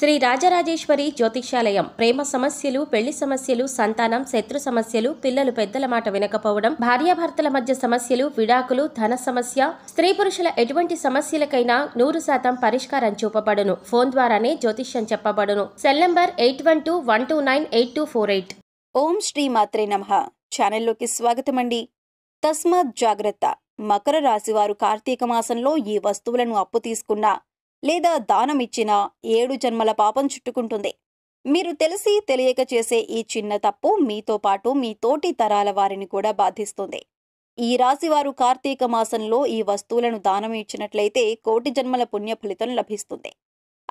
శ్రీ రాజరాజేశ్వరి జ్యోతిషాలయం ప్రేమ సమస్యలు పెళ్లి సమస్యలు సంతానం శత్రు సమస్యలు పిల్లలు పెద్దల మాట వినకపోవడం భార్యాభర్తల మధ్య సమస్యలు విడాకులు ధన సమస్య స్త్రీ పురుషుల ఎటువంటి సమస్యలకైనా నూరు శాతం పరిష్కారం చూపబడును ఫోన్ ద్వారానే జ్యోతిష్యం చెప్పబడును cell number eight one two one two nine eight two four eight Om Shri Matre Nama ఛానల్లోకి స్వాగతం అండి తస్మాత్ జాగ్రత్త మకర రాశివారు కార్తీక మాసంలో ఈ వస్తువులను అప్పు తీసుకున్నా లేదా దానం ఏడు జన్మల పాపం చుట్టుకుంటుంది మీరు తెలిసి తెలియక చేసే ఈ చిన్న తప్పు మీతో పాటు మీ తోటి తరాల వారిని కూడా బాధిస్తుంది ఈ రాశివారు కార్తీక మాసంలో ఈ వస్తువులను దానం ఇచ్చినట్లయితే కోటి జన్మల పుణ్య ఫలితం లభిస్తుంది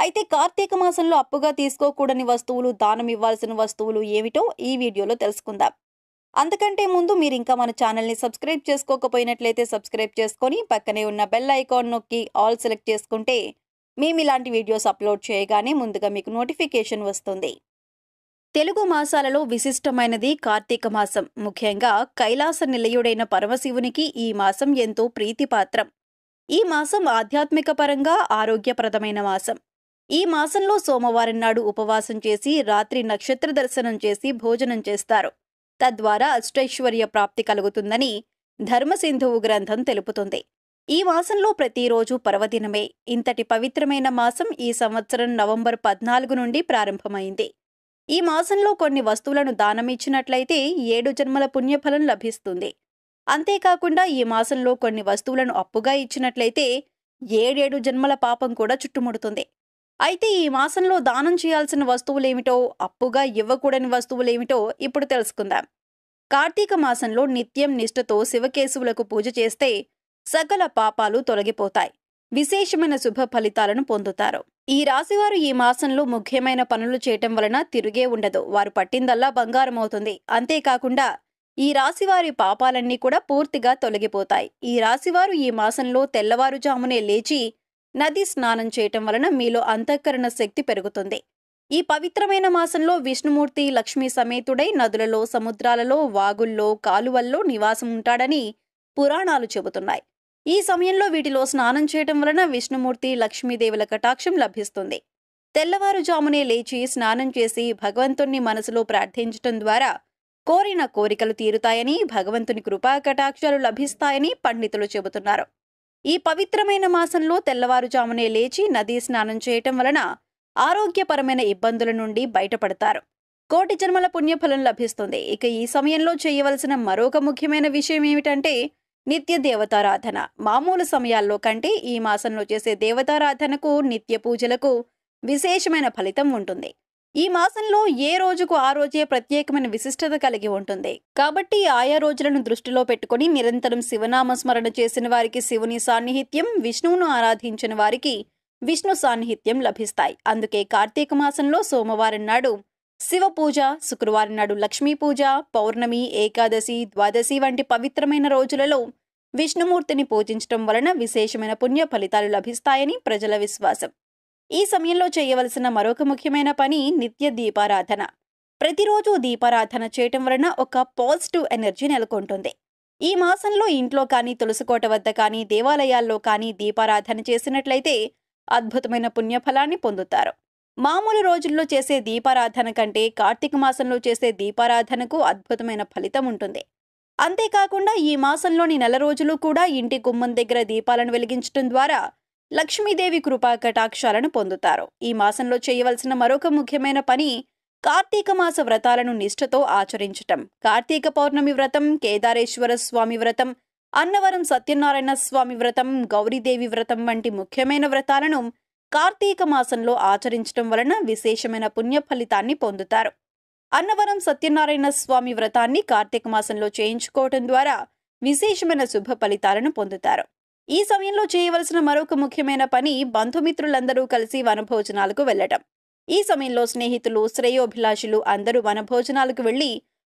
అయితే కార్తీక మాసంలో అప్పుగా తీసుకోకూడని వస్తువులు దానం ఇవ్వాల్సిన వస్తువులు ఏమిటో ఈ వీడియోలో తెలుసుకుందాం అంతకంటే ముందు మీరు ఇంకా మన ఛానల్ని సబ్స్క్రైబ్ చేసుకోకపోయినట్లయితే సబ్స్క్రైబ్ చేసుకొని పక్కనే ఉన్న బెల్ ఐకాన్ నొక్కి ఆల్ సెలెక్ట్ చేసుకుంటే మేము ఇలాంటి వీడియోస్ అప్లోడ్ చేయగానే ముందుగా మీకు నోటిఫికేషన్ వస్తుంది తెలుగు మాసాలలో విశిష్టమైనది కార్తీక మాసం ముఖ్యంగా కైలాస నిలయుడైన పరమశివునికి ఈ మాసం ఎంతో ప్రీతిపాత్రం ఈ మాసం ఆధ్యాత్మిక పరంగా ఆరోగ్యప్రదమైన మాసం ఈ మాసంలో సోమవారం నాడు ఉపవాసం చేసి రాత్రి నక్షత్ర దర్శనం చేసి భోజనం చేస్తారు తద్వారా అష్టైశ్వర్య ప్రాప్తి కలుగుతుందని ధర్మసింధువు గ్రంథం తెలుపుతుంది ఈ మాసంలో ప్రతిరోజు పర్వదినమే ఇంతటి పవిత్రమైన మాసం ఈ సంవత్సరం నవంబర్ పద్నాలుగు నుండి ప్రారంభమైంది ఈ మాసంలో కొన్ని వస్తువులను దానమిచ్చినట్లయితే ఏడు జన్మల పుణ్యఫలం లభిస్తుంది అంతేకాకుండా ఈ మాసంలో కొన్ని వస్తువులను అప్పుగా ఇచ్చినట్లయితే ఏడేడు జన్మల పాపం కూడా చుట్టుముడుతుంది అయితే ఈ మాసంలో దానం చేయాల్సిన వస్తువులేమిటో అప్పుగా ఇవ్వకూడని వస్తువులేమిటో ఇప్పుడు తెలుసుకుందాం కార్తీక మాసంలో నిత్యం నిష్ఠతో శివకేశవులకు పూజ చేస్తే సకల పాపాలు తొలగిపోతాయి విశేషమైన శుభ ఫలితాలను పొందుతారు ఈ రాశివారు ఈ మాసంలో ముఖ్యమైన పనులు చేయటం వలన తిరిగే ఉండదు వారు పట్టిందల్లా బంగారం అవుతుంది అంతేకాకుండా ఈ రాశివారి పాపాలన్నీ కూడా పూర్తిగా తొలగిపోతాయి ఈ రాశివారు ఈ మాసంలో తెల్లవారుజామునే లేచి నది స్నానం చేయటం వలన మీలో అంతఃకరణ శక్తి పెరుగుతుంది ఈ పవిత్రమైన మాసంలో విష్ణుమూర్తి లక్ష్మీ సమేతుడై నదులలో సముద్రాలలో వాగుల్లో కాలువల్లో నివాసం ఉంటాడని పురాణాలు చెబుతున్నాయి ఈ సమయంలో వీటిలో స్నానం చేయటం వలన విష్ణుమూర్తి లక్ష్మీదేవుల కటాక్షం లభిస్తుంది తెల్లవారుజామునే లేచి స్నానం చేసి భగవంతుణ్ణి మనసులో ప్రార్థించటం ద్వారా కోరిన కోరికలు తీరుతాయని భగవంతుని కృపా కటాక్షాలు లభిస్తాయని పండితులు చెబుతున్నారు ఈ పవిత్రమైన మాసంలో తెల్లవారుజామునే లేచి నదీ స్నానం చేయటం వలన ఆరోగ్యపరమైన ఇబ్బందుల నుండి బయటపడతారు కోటి జన్మల పుణ్యఫలం లభిస్తుంది ఇక ఈ సమయంలో చేయవలసిన మరొక ముఖ్యమైన విషయం ఏమిటంటే నిత్య దేవతారాధన మామూలు సమయాల్లో కంటే ఈ మాసంలో చేసే దేవతారాధనకు నిత్య పూజలకు విశేషమైన ఫలితం ఉంటుంది ఈ మాసంలో ఏ రోజుకు ఆ రోజే ప్రత్యేకమైన విశిష్టత కలిగి ఉంటుంది కాబట్టి ఆయా రోజులను దృష్టిలో పెట్టుకుని నిరంతరం శివనామ స్మరణ చేసిన వారికి శివుని సాన్నిహిత్యం విష్ణువును ఆరాధించిన వారికి విష్ణు సాన్నిహిత్యం లభిస్తాయి అందుకే కార్తీక మాసంలో సోమవారం నాడు శివ పూజ శుక్రవారం నాడు లక్ష్మీ పూజ పౌర్ణమి ఏకాదశి ద్వాదశి వంటి పవిత్రమైన రోజులలో విష్ణుమూర్తిని పూజించడం వలన విశేషమైన పుణ్య ఫలితాలు లభిస్తాయని ప్రజల విశ్వాసం ఈ సమయంలో చేయవలసిన మరొక ముఖ్యమైన పని నిత్య దీపారాధన ప్రతిరోజు దీపారాధన చేయటం వలన ఒక పాజిటివ్ ఎనర్జీ నెలకొంటుంది ఈ మాసంలో ఇంట్లో కానీ తులసికోట వద్ద కానీ దేవాలయాల్లో కానీ దీపారాధన చేసినట్లయితే అద్భుతమైన పుణ్యఫలాన్ని పొందుతారు మామూలు రోజుల్లో చేసే దీపారాధన కంటే కార్తీక మాసంలో చేసే దీపారాధనకు అద్భుతమైన ఫలితం ఉంటుంది అంతేకాకుండా ఈ మాసంలోని నెల రోజులు కూడా ఇంటి గుమ్మం దగ్గర దీపాలను వెలిగించడం ద్వారా లక్ష్మీదేవి కృపా కటాక్షాలను పొందుతారు ఈ మాసంలో చేయవలసిన మరొక ముఖ్యమైన పని కార్తీక మాస వ్రతాలను నిష్ఠతో ఆచరించటం కార్తీక పౌర్ణమి వ్రతం కేదారేశ్వర స్వామి వ్రతం అన్నవరం సత్యనారాయణ స్వామి వ్రతం గౌరీదేవి వ్రతం వంటి ముఖ్యమైన వ్రతాలను కార్తీక మాసంలో ఆచరించడం వలన విశేషమైన పుణ్య ఫలితాన్ని పొందుతారు అన్నవరం సత్యనారాయణ స్వామి వ్రతాన్ని కార్తీక మాసంలో చేయించుకోవటం ద్వారా విశేషమైన శుభ ఫలితాలను పొందుతారు ఈ సమయంలో చేయవలసిన మరొక ముఖ్యమైన పని బంధుమిత్రులందరూ కలిసి వనభోజనాలకు వెళ్లటం ఈ సమయంలో స్నేహితులు శ్రేయోభిలాషులు అందరూ వనభోజనాలకు వెళ్లి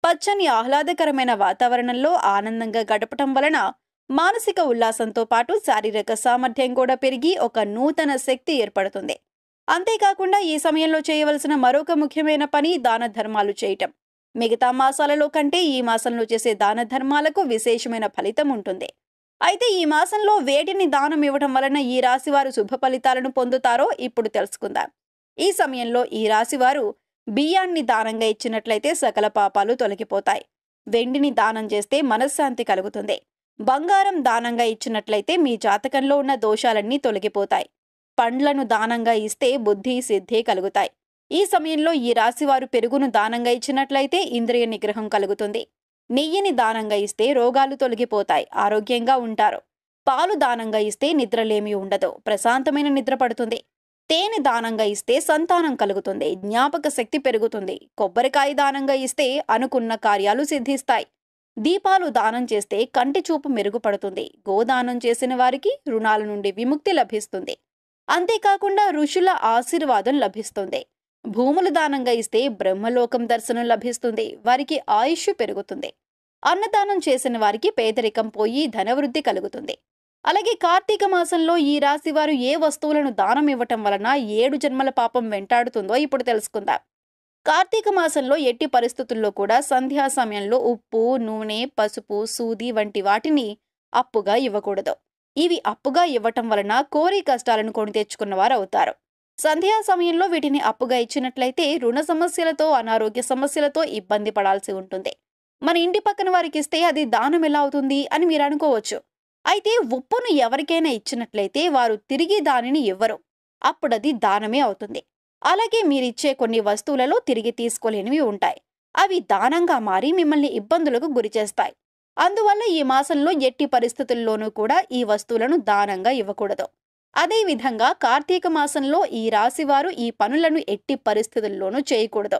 పచ్చని ఆహ్లాదకరమైన వాతావరణంలో ఆనందంగా గడపటం వలన మానసిక ఉల్లాసంతో పాటు శారీరక సామర్థ్యం కూడా పెరిగి ఒక నూతన శక్తి ఏర్పడుతుంది అంతేకాకుండా ఈ సమయంలో చేయవలసిన మరొక ముఖ్యమైన పని దాన ధర్మాలు చేయటం మిగతా మాసాలలో కంటే ఈ మాసంలో చేసే దాన ధర్మాలకు విశేషమైన ఫలితం ఉంటుంది అయితే ఈ మాసంలో వేటిని దానం ఇవ్వటం వలన ఈ రాశివారు శుభ ఫలితాలను పొందుతారో ఇప్పుడు తెలుసుకుందాం ఈ సమయంలో ఈ రాశివారు బియ్యాన్ని దానంగా ఇచ్చినట్లయితే సకల పాపాలు తొలగిపోతాయి వెండిని దానం చేస్తే మనశ్శాంతి కలుగుతుంది బంగారం దానంగా ఇచ్చినట్లయితే మీ జాతకంలో ఉన్న దోషాలన్నీ తొలగిపోతాయి పండ్లను దానంగా ఇస్తే బుద్ధి సిద్ధి కలుగుతాయి ఈ సమయంలో ఈ రాశివారు పెరుగును దానంగా ఇచ్చినట్లయితే ఇంద్రియ నిగ్రహం కలుగుతుంది నెయ్యిని దానంగా ఇస్తే రోగాలు తొలగిపోతాయి ఆరోగ్యంగా ఉంటారు పాలు దానంగా ఇస్తే నిద్రలేమి ఉండదు ప్రశాంతమైన నిద్ర పడుతుంది తేనె దానంగా ఇస్తే సంతానం కలుగుతుంది జ్ఞాపక శక్తి పెరుగుతుంది కొబ్బరికాయ దానంగా ఇస్తే అనుకున్న కార్యాలు సిద్ధిస్తాయి దీపాలు దానం చేస్తే కంటి చూపు మెరుగుపడుతుంది గోదానం చేసిన వారికి రుణాల నుండి విముక్తి లభిస్తుంది అంతేకాకుండా ఋషుల ఆశీర్వాదం లభిస్తుంది భూములు దానంగా ఇస్తే బ్రహ్మలోకం దర్శనం లభిస్తుంది వారికి ఆయుష్ పెరుగుతుంది అన్నదానం చేసిన వారికి పేదరికం పోయి ధనవృద్ధి కలుగుతుంది అలాగే కార్తీక మాసంలో ఈ రాశి వారు ఏ వస్తువులను దానం ఇవ్వటం వలన ఏడు జన్మల పాపం వెంటాడుతుందో ఇప్పుడు తెలుసుకుందాం కార్తీక మాసంలో ఎట్టి పరిస్థితుల్లో కూడా సంధ్యా సమయంలో ఉప్పు నూనె పసుపు సూది వంటి వాటిని అప్పుగా ఇవ్వకూడదు ఇవి అప్పుగా ఇవ్వటం వలన కోరి కష్టాలను కొని తెచ్చుకున్నవారు అవుతారు సంధ్యా సమయంలో వీటిని అప్పుగా ఇచ్చినట్లయితే రుణ సమస్యలతో అనారోగ్య సమస్యలతో ఇబ్బంది పడాల్సి ఉంటుంది మన ఇంటి పక్కన వారికి ఇస్తే అది దానం ఎలా అవుతుంది అని మీరు అనుకోవచ్చు అయితే ఉప్పును ఎవరికైనా ఇచ్చినట్లయితే వారు తిరిగి దానిని ఇవ్వరు అప్పుడది దానమే అవుతుంది అలాగే మీరిచ్చే కొన్ని వస్తువులలో తిరిగి తీసుకోలేనివి ఉంటాయి అవి దానంగా మారి మిమ్మల్ని ఇబ్బందులకు గురిచేస్తాయి అందువల్ల ఈ మాసంలో ఎట్టి పరిస్థితుల్లోనూ కూడా ఈ వస్తువులను దానంగా ఇవ్వకూడదు అదేవిధంగా కార్తీక మాసంలో ఈ రాశివారు ఈ పనులను ఎట్టి పరిస్థితుల్లోనూ చేయకూడదు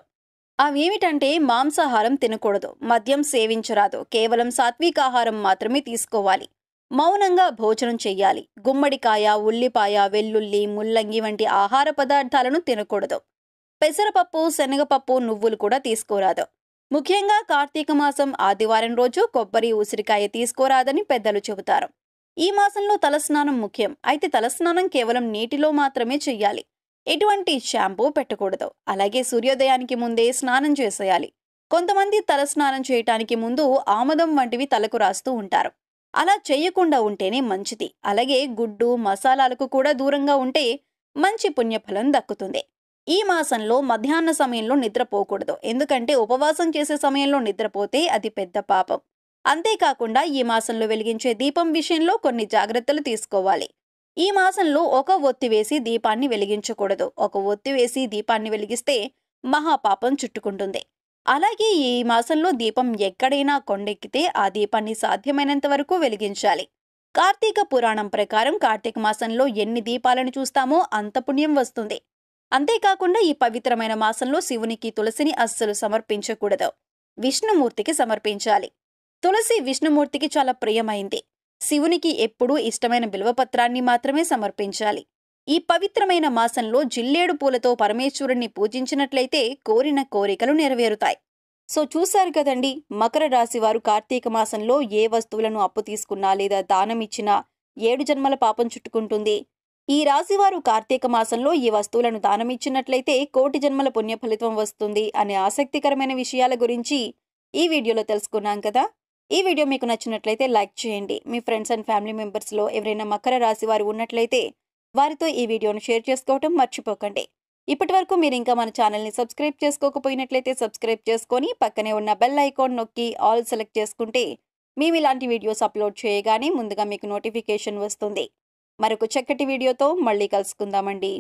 అవేమిటంటే మాంసాహారం తినకూడదు మద్యం సేవించరాదు కేవలం సాత్వికాహారం మాత్రమే తీసుకోవాలి మౌనంగా భోజనం చేయాలి గుమ్మడికాయ ఉల్లిపాయ వెల్లుల్లి ముల్లంగి వంటి ఆహార పదార్థాలను తినకూడదు పెసరపప్పు శనగపప్పు నువ్వులు కూడా తీసుకోరాదు ముఖ్యంగా కార్తీక మాసం ఆదివారం రోజు కొబ్బరి ఉసిరికాయ తీసుకోరాదని పెద్దలు చెబుతారు ఈ మాసంలో తలస్నానం ముఖ్యం అయితే తలస్నానం కేవలం నీటిలో మాత్రమే చెయ్యాలి ఎటువంటి షాంపూ పెట్టకూడదు అలాగే సూర్యోదయానికి ముందే స్నానం చేసేయాలి కొంతమంది తలస్నానం చేయటానికి ముందు ఆమదం వంటివి తలకు రాస్తూ ఉంటారు అలా చేయకుండా ఉంటేనే మంచిది అలాగే గుడ్డు మసాలాలకు కూడా దూరంగా ఉంటే మంచి పుణ్యఫలం దక్కుతుంది ఈ మాసంలో మధ్యాహ్న సమయంలో నిద్రపోకూడదు ఎందుకంటే ఉపవాసం చేసే సమయంలో నిద్రపోతే అది పెద్ద పాపం అంతేకాకుండా ఈ మాసంలో వెలిగించే దీపం విషయంలో కొన్ని జాగ్రత్తలు తీసుకోవాలి ఈ మాసంలో ఒక ఒత్తి వేసి దీపాన్ని వెలిగించకూడదు ఒక ఒత్తి వేసి దీపాన్ని వెలిగిస్తే మహాపాపం చుట్టుకుంటుంది అలాగే ఈ మాసంలో దీపం ఎక్కడైనా కొండెక్కితే ఆ దీపాన్ని సాధ్యమైనంత వరకు వెలిగించాలి కార్తీక పురాణం ప్రకారం కార్తీక మాసంలో ఎన్ని దీపాలను చూస్తామో అంత పుణ్యం వస్తుంది అంతేకాకుండా ఈ పవిత్రమైన మాసంలో శివునికి తులసిని అస్సలు సమర్పించకూడదు విష్ణుమూర్తికి సమర్పించాలి తులసి విష్ణుమూర్తికి చాలా ప్రియమైంది శివునికి ఎప్పుడూ ఇష్టమైన బిల్వపత్రాన్ని మాత్రమే సమర్పించాలి ఈ పవిత్రమైన మాసంలో జిల్లేడు పూలతో పరమేశ్వరుణ్ణి పూజించినట్లయితే కోరిన కోరికలు నెరవేరుతాయి సో చూశారు కదండి మకర రాశి వారు కార్తీక మాసంలో ఏ వస్తువులను అప్పు తీసుకున్నా లేదా దానం ఇచ్చినా ఏడు జన్మల పాపం చుట్టుకుంటుంది ఈ రాశివారు కార్తీక మాసంలో ఈ వస్తువులను దానమిచ్చినట్లయితే కోటి జన్మల పుణ్య ఫలితం వస్తుంది అనే ఆసక్తికరమైన విషయాల గురించి ఈ వీడియోలో తెలుసుకున్నాం కదా ఈ వీడియో మీకు నచ్చినట్లయితే లైక్ చేయండి మీ ఫ్రెండ్స్ అండ్ ఫ్యామిలీ మెంబర్స్లో ఎవరైనా మకర రాశి వారు ఉన్నట్లయితే వారితో ఈ వీడియోను షేర్ చేసుకోవటం మర్చిపోకండి ఇప్పటి వరకు మీరు ఇంకా మన ఛానల్ని సబ్స్క్రైబ్ చేసుకోకపోయినట్లయితే సబ్స్క్రైబ్ చేసుకొని పక్కనే ఉన్న బెల్ ఐకాన్ నొక్కి ఆల్ సెలెక్ట్ చేసుకుంటే మేము ఇలాంటి వీడియోస్ అప్లోడ్ చేయగానే ముందుగా మీకు నోటిఫికేషన్ వస్తుంది మరొక చక్కటి వీడియోతో మళ్ళీ కలుసుకుందామండి